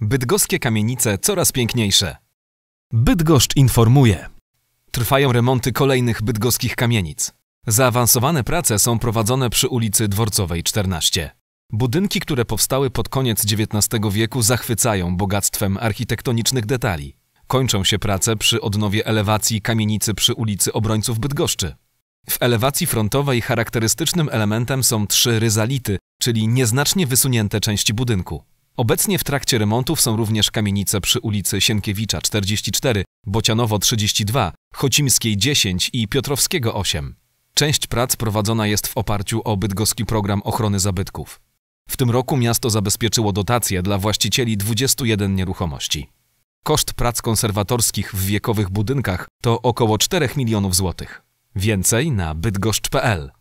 Bydgoskie kamienice coraz piękniejsze. Bydgoszcz informuje. Trwają remonty kolejnych bydgoskich kamienic. Zaawansowane prace są prowadzone przy ulicy Dworcowej 14. Budynki, które powstały pod koniec XIX wieku, zachwycają bogactwem architektonicznych detali. Kończą się prace przy odnowie elewacji kamienicy przy ulicy Obrońców Bydgoszczy. W elewacji frontowej charakterystycznym elementem są trzy ryzality, czyli nieznacznie wysunięte części budynku. Obecnie w trakcie remontów są również kamienice przy ulicy Sienkiewicza 44, Bocianowo 32, Chocimskiej 10 i Piotrowskiego 8. Część prac prowadzona jest w oparciu o bydgoski program ochrony zabytków. W tym roku miasto zabezpieczyło dotacje dla właścicieli 21 nieruchomości. Koszt prac konserwatorskich w wiekowych budynkach to około 4 milionów złotych. Więcej na bydgoszcz.pl.